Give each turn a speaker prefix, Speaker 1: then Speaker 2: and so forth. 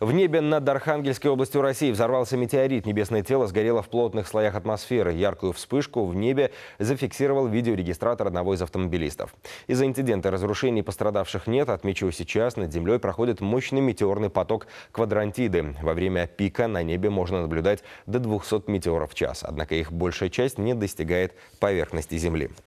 Speaker 1: В небе над Архангельской областью России взорвался метеорит. Небесное тело сгорело в плотных слоях атмосферы. Яркую вспышку в небе зафиксировал видеорегистратор одного из автомобилистов. Из-за инцидента разрушений пострадавших нет. Отмечу сейчас, над землей проходит мощный метеорный поток квадрантиды. Во время пика на небе можно наблюдать до 200 метеоров в час. Однако их большая часть не достигает поверхности Земли.